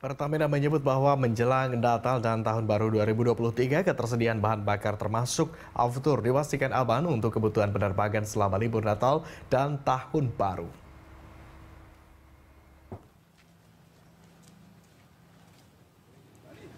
Pertamina menyebut bahwa menjelang Natal dan Tahun Baru 2023, ketersediaan bahan bakar termasuk aftur diwastikan aman untuk kebutuhan penerbangan selama libur Natal dan Tahun Baru.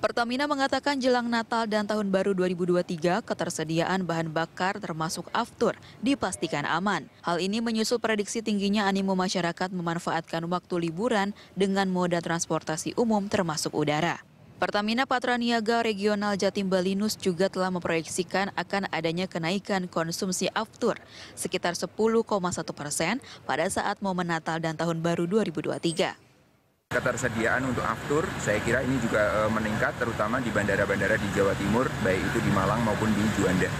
Pertamina mengatakan jelang Natal dan Tahun Baru 2023, ketersediaan bahan bakar termasuk aftur dipastikan aman. Hal ini menyusul prediksi tingginya animo masyarakat memanfaatkan waktu liburan dengan moda transportasi umum termasuk udara. Pertamina Patraniaga Regional Jatim Balinus juga telah memproyeksikan akan adanya kenaikan konsumsi aftur sekitar 10,1 persen pada saat momen Natal dan Tahun Baru 2023. Ketersediaan untuk aftur saya kira ini juga eh, meningkat terutama di bandara-bandara di Jawa Timur baik itu di Malang maupun di Juanda.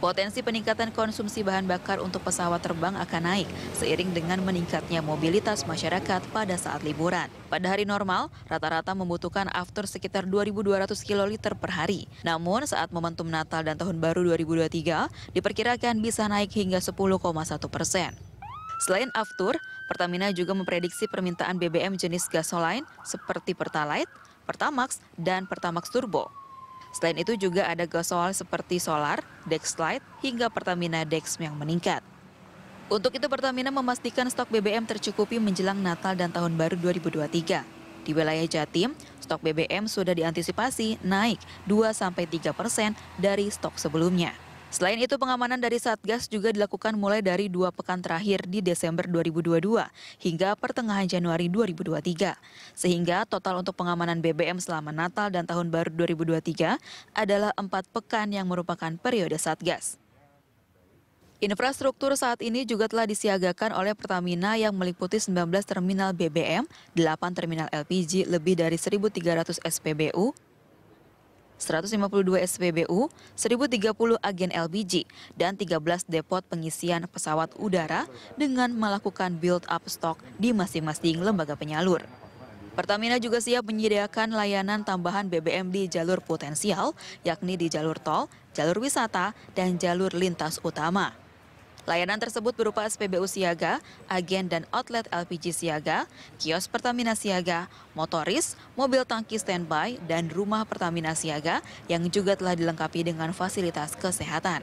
Potensi peningkatan konsumsi bahan bakar untuk pesawat terbang akan naik seiring dengan meningkatnya mobilitas masyarakat pada saat liburan. Pada hari normal, rata-rata membutuhkan after sekitar 2.200 kiloliter per hari. Namun saat momentum Natal dan Tahun Baru 2023 diperkirakan bisa naik hingga 10,1 persen. Selain aftur, Pertamina juga memprediksi permintaan BBM jenis gasolain seperti Pertalite, Pertamax, dan Pertamax Turbo. Selain itu juga ada gasol seperti solar, Dexlite, hingga Pertamina Dex yang meningkat. Untuk itu Pertamina memastikan stok BBM tercukupi menjelang Natal dan Tahun Baru 2023. Di wilayah Jatim, stok BBM sudah diantisipasi naik 2-3 persen dari stok sebelumnya. Selain itu, pengamanan dari Satgas juga dilakukan mulai dari dua pekan terakhir di Desember 2022 hingga pertengahan Januari 2023. Sehingga total untuk pengamanan BBM selama Natal dan Tahun Baru 2023 adalah empat pekan yang merupakan periode Satgas. Infrastruktur saat ini juga telah disiagakan oleh Pertamina yang meliputi 19 terminal BBM, 8 terminal LPG, lebih dari 1.300 SPBU, 152 SPBU, 1030 agen LBG, dan 13 depot pengisian pesawat udara dengan melakukan build-up stok di masing-masing lembaga penyalur. Pertamina juga siap menyediakan layanan tambahan BBM di jalur potensial, yakni di jalur tol, jalur wisata, dan jalur lintas utama. Layanan tersebut berupa SPBU Siaga, agen dan outlet LPG Siaga, kios Pertamina Siaga, motoris, mobil tangki standby, dan rumah Pertamina Siaga yang juga telah dilengkapi dengan fasilitas kesehatan.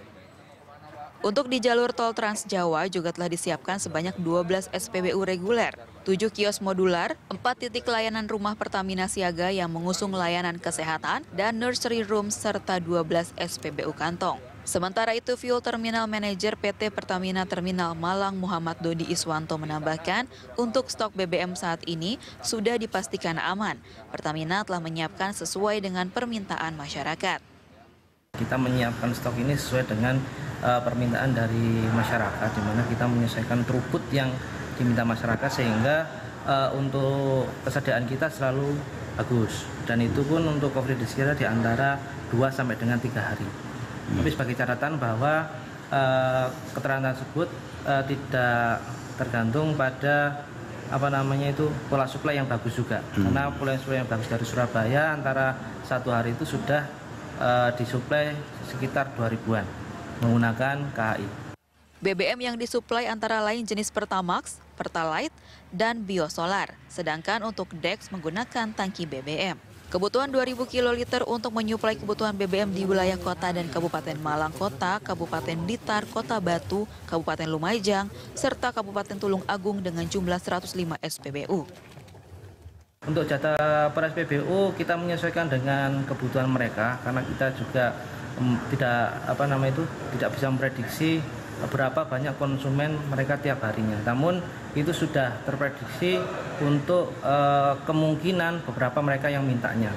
Untuk di jalur tol Trans Jawa juga telah disiapkan sebanyak 12 SPBU reguler, 7 kios modular, 4 titik layanan rumah Pertamina Siaga yang mengusung layanan kesehatan dan nursery room serta 12 SPBU kantong. Sementara itu, Fuel Terminal Manager PT Pertamina Terminal Malang Muhammad Dodi Iswanto menambahkan, untuk stok BBM saat ini sudah dipastikan aman. Pertamina telah menyiapkan sesuai dengan permintaan masyarakat. Kita menyiapkan stok ini sesuai dengan uh, permintaan dari masyarakat, di mana kita menyesuaikan throughput yang diminta masyarakat sehingga uh, untuk kesediaan kita selalu bagus dan itu pun untuk coverage di di antara 2 sampai dengan 3 hari tapi sebagai catatan bahwa uh, keterangan tersebut uh, tidak tergantung pada apa namanya itu pola suplai yang bagus juga hmm. karena pola suplai yang bagus dari Surabaya antara satu hari itu sudah uh, disuplai sekitar 2000-an menggunakan KAI. BBM yang disuplai antara lain jenis Pertamax, Pertalite, dan Biosolar, sedangkan untuk Dex menggunakan tangki BBM. Kebutuhan 2.000 kiloliter untuk menyuplai kebutuhan BBM di wilayah kota dan Kabupaten Malang Kota, Kabupaten Blitar, Kota Batu, Kabupaten Lumajang, serta Kabupaten Tulung Agung dengan jumlah 105 SPBU. Untuk jatah per SPBU kita menyesuaikan dengan kebutuhan mereka karena kita juga tidak apa nama itu tidak bisa memprediksi berapa banyak konsumen mereka tiap harinya. Namun itu sudah terprediksi untuk uh, kemungkinan beberapa mereka yang mintanya.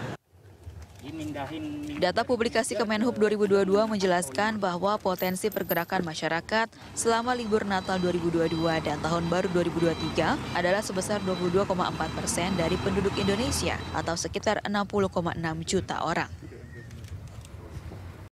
Data publikasi Kemenhub 2022 menjelaskan bahwa potensi pergerakan masyarakat selama libur Natal 2022 dan Tahun Baru 2023 adalah sebesar 22,4 persen dari penduduk Indonesia atau sekitar 60,6 juta orang.